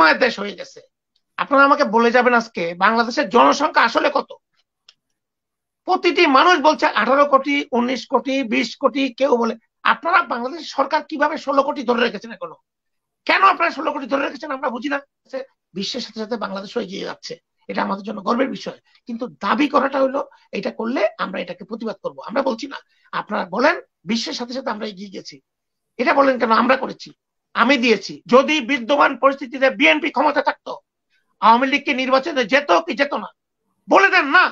মায়ের দেশ হয়ে গেছে আপনারা আমাকে বলে যাবেন আজকে বাংলাদেশের জনসংখ্যা আসলে কত প্রতিটি মানুষ বলছে আঠারো কোটি উনিশ কোটি বিশ কোটি কেউ বলে আপনারা বাংলাদেশ সরকার কিভাবে ষোলো কোটি ধরে রেখেছেন এখনো কেন আপনারা ষোলো কোটি ধরে রেখেছেন আমরা বুঝি না বিশ্বের সাথে সাথে বাংলাদেশও এগিয়ে যাচ্ছে এটা আমাদের জন্য গর্বের বিষয় কিন্তু দাবি করাটা হলো এটা করলে আমরা এটাকে প্রতিবাদ করব আমরা বলছি না আপনারা বলেন বিশ্বের সাথে সাথে আমরা এগিয়ে গেছি এটা বলেন কেন আমরা করেছি আমি দিয়েছি যদি বিদ্যমান পরিস্থিতিতে বিএনপি ক্ষমতা থাকতো আওয়ামী লীগকে নির্বাচনে যেত কি যেত না বলে দেন না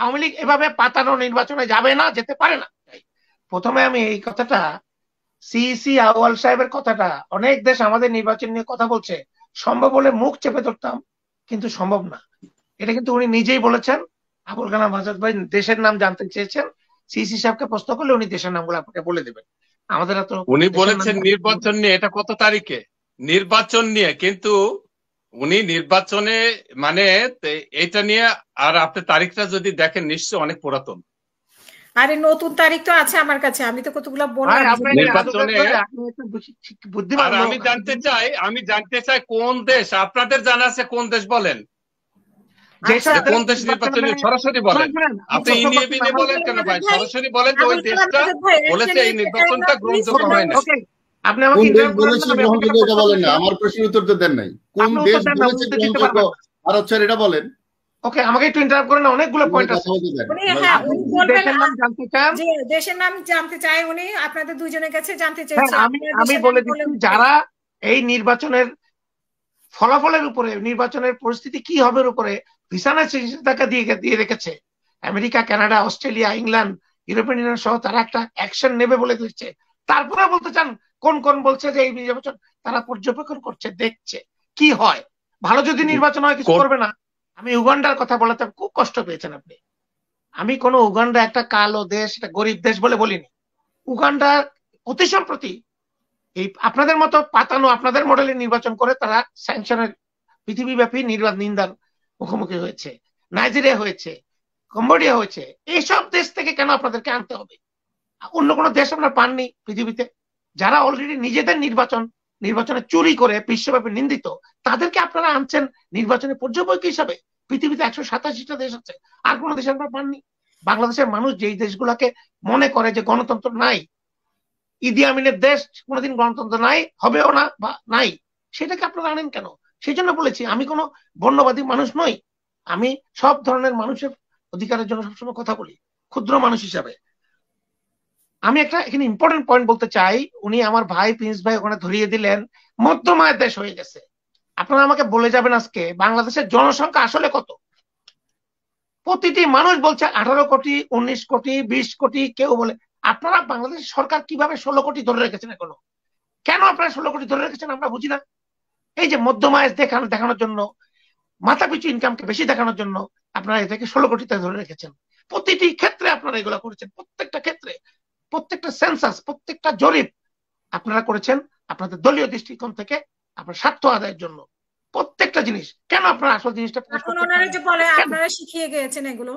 আওয়ামী লীগ এভাবে পাতানো নির্বাচনে যাবে না যেতে পারে না প্রথমে আমি এই কথাটা সিইসি e আওয়াল সাহেবের কথাটা অনেক দেশ আমাদের নির্বাচন নিয়ে কথা বলছে সম্ভব হলে মুখ চেপে ধরতাম কিন্তু সম্ভব না এটা কিন্তু উনি নিজেই বলেছেন আবুল কালাম আজাদ ভাই দেশের নাম জানতে চেয়েছেন সিসি e সাহেবকে প্রশ্ন করলে উনি দেশের নামগুলো আপনাকে বলে দেবেন আমাদের এত উনি বলেছেন নির্বাচন নিয়ে এটা কত তারিখে নির্বাচন নিয়ে কিন্তু উনি নির্বাচনে মানে এটা নিয়ে আর আপনি তারিখটা যদি দেখেন নিশ্চয় অনেক পুরাতন আরে নতুন তারিখ তো আছে আমার কাছে আমি তো কতগুলো বললাম আমি জানতে চাই আমি জানতে চাই কোন দেশ আপনাদের জানা আছে কোন দেশ বলেন আচ্ছা, মানে আমাকে না আমার প্রশ্নের উত্তর তো দেন নাই কোন দেশ বলেছে বলেন ওকে আমাকে একটু অনেকগুলো পয়েন্ট আছে মানে হ্যাঁ, দেশের নাম জানতে দেশের নাম জানতে চাই উনি আপনাদের দুইজনের কাছে জানতে হ্যাঁ, চাই আমি আমি বলে দিচ্ছি যারা এই নির্বাচনের ফলাফলের উপরে নির্বাচনের পরিস্থিতি কি হবে উপরে ভিসানা চিন্তাটা দিয়ে দিয়ে রেখেছে America Canada Australia England European Union সহ তারা একটা অ্যাকশন নেবে বলে দিচ্ছে তারপরে বলতে চান কোন কোন বলছে যে এই নির্বাচন তারা পর্যবেক্ষণ করছে দেখছে কি হয় ভালো যদি নির্বাচন হয় কিছু করবে না আমি উগান্ডার কথা বলাতে খুব কষ্ট পেয়েছেন আপনি আমি কোন উগান্ডা একটা কালো দেশ এটা গরিব দেশ বলে বলিনি উগান্ডা অতি সম্প্রতি এই আপনাদের মতো পাতানো আপনাদের মডেলে নির্বাচন করে তারা স্যাংশনের পৃথিবীব্যাপী নির্বাদ নিন্দার মুখোমুখি হয়েছে নাইজেরিয়া হয়েছে কম্বোডিয়া হয়েছে এইসব দেশ থেকে কেন আপনাদেরকে আনতে হবে অন্য কোনো দেশ আপনার পাননি পৃথিবীতে যারা অলরেডি নিজেদের নির্বাচন নির্বাচনে চুরি করে বিশ্বব্যাপী নিন্দিত তাদেরকে আপনারা আনছেন নির্বাচনে পর্যবেক্ষ হিসাবে পৃথিবীতে একশো সাতাশিটা দেশ আছে আর কোনো দেশ আপনারা পাননি বাংলাদেশের মানুষ যেই দেশগুলোকে মনে করে যে গণতন্ত্র নাই ইদি আমিনের দেশ কোনোদিন গণতন্ত্র নাই হবেও না বা নাই সেটাকে আপনারা আনেন কেন সেই জন্য বলেছি আমি কোনো বর্ণবাদী মানুষ নই আমি সব ধরনের মানুষের অধিকারের জন্য সবসময় কথা বলি ক্ষুদ্র মানুষ হিসাবে আমি একটা এখানে ইম্পর্টেন্ট পয়েন্ট বলতে চাই উনি আমার ভাই প্রিন্স ভাই ওখানে ধরিয়ে দিলেন মধ্যমায় দেশ হয়ে গেছে আপনারা আমাকে বলে যাবেন আজকে বাংলাদেশের জনসংখ্যা আসলে কত প্রতিটি মানুষ বলছে আঠারো কোটি উনিশ কোটি বিশ কোটি কেউ বলে আপনারা বাংলাদেশ সরকার কিভাবে ষোলো কোটি ধরে রেখেছেন এখনো কেন আপনারা ষোলো কোটি ধরে রেখেছেন আমরা বুঝি না এই যে মধ্যমায় দেখানো দেখানোর জন্য মাথা পিছু ইনকামকে বেশি দেখানোর জন্য আপনারা এটাকে ষোলো কোটি ধরে রেখেছেন প্রতিটি ক্ষেত্রে আপনারা এগুলো করেছেন প্রত্যেকটা ক্ষেত্রে প্রত্যেকটা সেন্সাস প্রত্যেকটা জরিপ আপনারা করেছেন আপনাদের দলীয় দৃষ্টিকোণ থেকে আপনার স্বার্থ আদায়ের জন্য প্রত্যেকটা জিনিস কেন আপনারা আসল জিনিসটা শিখিয়ে গিয়েছেন এগুলো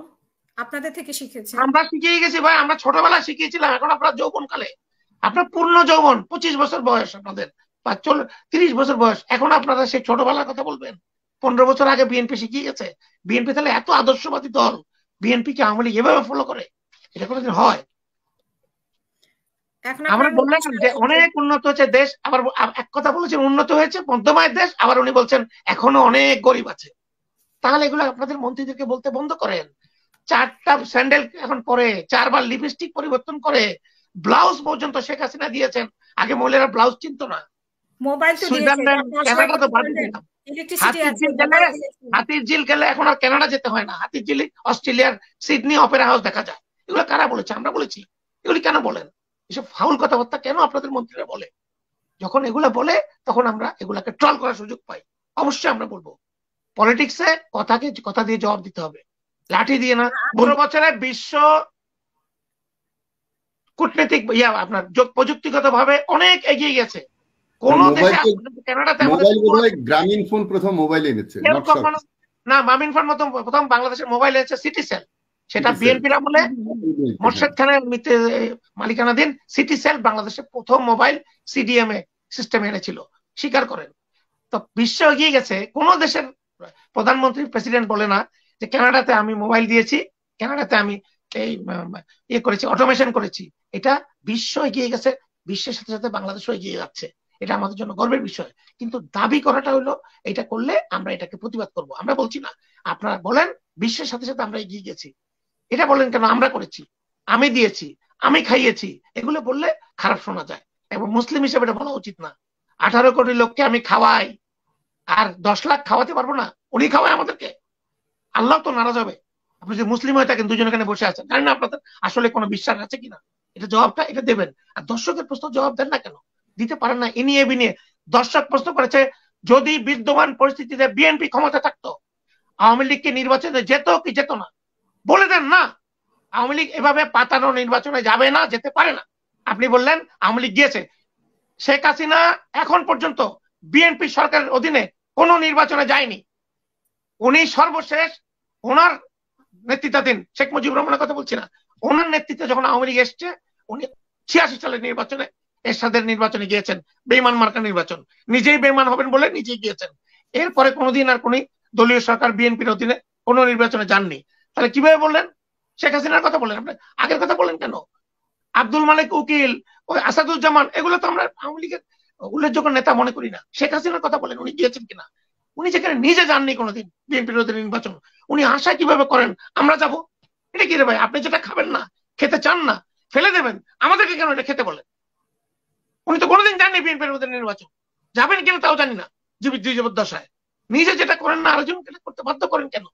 আপনাদের থেকে শিখেছি আমরা শিখেই গেছি ভাই আমরা ছোটবেলা শিখিয়েছিলাম এখন আপনার কালে আপনার পূর্ণ যৌবন পঁচিশ বছর বয়স আপনাদের বা তিরিশ বছর বয়স এখন আপনারা সেই ছোটবেলার কথা বলবেন পনেরো বছর আগে বিএনপি শিখিয়ে গেছে বিএনপি তাহলে এত আদর্শবাদী দল বিএনপি কে আওয়ামী লীগ এভাবে ফলো করে এটা কোনোদিন হয় আমরা বললাম যে অনেক উন্নত হচ্ছে দেশ আবার এক কথা বলেছে উন্নত হয়েছে মধ্যমায়ের দেশ আবার উনি বলছেন এখনো অনেক গরিব আছে তাহলে এগুলো আপনাদের মন্ত্রীদেরকে বলতে বন্ধ করেন চারটা স্যান্ডেল এখন পরে চারবার লিপস্টিক পরিবর্তন করে ব্লাউজ পর্যন্ত শেখ হাসিনা দিয়েছেন আগে মহিলারা ব্লাউজ চিনত না হাতির ঝিল গেলে এখন আর কেনাডা যেতে হয় না হাতির ঝিল অস্ট্রেলিয়ার সিডনি অপেরা হাউস দেখা যায় এগুলো কারা বলেছে আমরা বলেছি এগুলি কেন বলেন এসব ফাউল কথাবার্তা কেন আপনাদের মন্ত্রীরা বলে যখন এগুলা বলে তখন আমরা এগুলাকে ট্রল করার সুযোগ পাই অবশ্যই আমরা বলবো পলিটিক্সে কথাকে কথা দিয়ে জবাব দিতে হবে লাঠি দিয়ে না হ্যাঁ, পনেরো বছরে বিশ্ব কূটনৈতিক ইয়া আপনার প্রযুক্তিগত ভাবে অনেক এগিয়ে গেছে কোন গ্রামীণ ফোন প্রথম মোবাইল এনেছে না মামিন ফোন মতো প্রথম বাংলাদেশের মোবাইল এনেছে সেটা মোর্শেদ খানের বাংলাদেশের প্রথম মোবাইল সিডিএমএ সিস্টেম এনেছিল স্বীকার করেন তো বিশ্ব এগিয়ে গেছে কোন দেশের প্রধানমন্ত্রী প্রেসিডেন্ট বলে না যে ক্যানাডাতে আমি মোবাইল দিয়েছি ক্যানাডাতে আমি এই ইয়ে করেছি অটোমেশন করেছি এটা বিশ্ব এগিয়ে গেছে বিশ্বের সাথে সাথে বাংলাদেশও এগিয়ে যাচ্ছে এটা আমাদের জন্য গর্বের বিষয় কিন্তু দাবি করাটা হলো এটা করলে আমরা এটাকে প্রতিবাদ করব আমরা বলছি না আপনারা বলেন বিশ্বের সাথে সাথে আমরা এগিয়ে গেছি এটা বলেন কেন আমরা করেছি আমি দিয়েছি আমি খাইয়েছি এগুলো বললে খারাপ শোনা যায় এবং মুসলিম হিসেবে এটা বলা উচিত না আঠারো কোটি লোককে আমি খাওয়াই আর দশ লাখ খাওয়াতে পারবো না উনি খাওয়ায় আমাদেরকে আল্লাহ তো নারাজ হবে আপনি যদি মুসলিম হয়ে থাকেন দুজন এখানে বসে আছেন জানেন আপনাদের আসলে কোনো বিশ্বাস আছে কিনা এটা জবাবটা এটা দেবেন আর দর্শকের প্রশ্ন জবাব দেন না কেন দিতে পারেন না এ নিয়ে বিনিয়ে দর্শক প্রশ্ন করেছে যদি বিদ্যমান পরিস্থিতিতে বিএনপি ক্ষমতা থাকতো আওয়ামী লীগকে নির্বাচনে যেত কি যেত না বলে দেন না আওয়ামী লীগ এভাবে পাতানো নির্বাচনে যাবে না যেতে পারে না আপনি বললেন আওয়ামী লীগ গিয়েছে শেখ হাসিনা এখন পর্যন্ত বিএনপি সরকারের অধীনে কোনো নির্বাচনে যায়নি উনি সর্বশেষ ওনার নেতৃত্বাধীন শেখ মুজিবুর রহমানের কথা বলছি না ওনার নেতৃত্বে যখন আওয়ামী লীগ এসছে উনি ছিয়াশি সালের নির্বাচনে এরশাদের নির্বাচনে গিয়েছেন বেইমান মার্কা নির্বাচন নিজেই বেইমান হবেন বলে নিজেই গিয়েছেন এরপরে কোনোদিন আর কোন দলীয় সরকার বিএনপির অধীনে কোন নির্বাচনে যাননি তাহলে কিভাবে বললেন শেখ হাসিনার কথা বললেন আপনি আগের কথা বলেন কেন আব্দুল মালিক উকিল ওই আসাদুজ্জামান এগুলো তো আমরা আওয়ামী লীগের উল্লেখযোগ্য নেতা মনে করি না শেখ হাসিনার কথা বলেন উনি গিয়েছেন কিনা উনি যেখানে নিজে যাননি কোনোদিন বিএনপি বিরোধী নির্বাচন উনি আশা কিভাবে করেন আমরা যাব এটা কি রে ভাই আপনি যেটা খাবেন না খেতে চান না ফেলে দেবেন আমাদেরকে কেন এটা খেতে বলেন উনি তো কোনোদিন যাননি বিএনপি বিরোধী নির্বাচন যাবেন কিনা তাও জানি না জীবিত দশায় নিজে যেটা করেন না আরেকজনকে করতে বাধ্য করেন কেন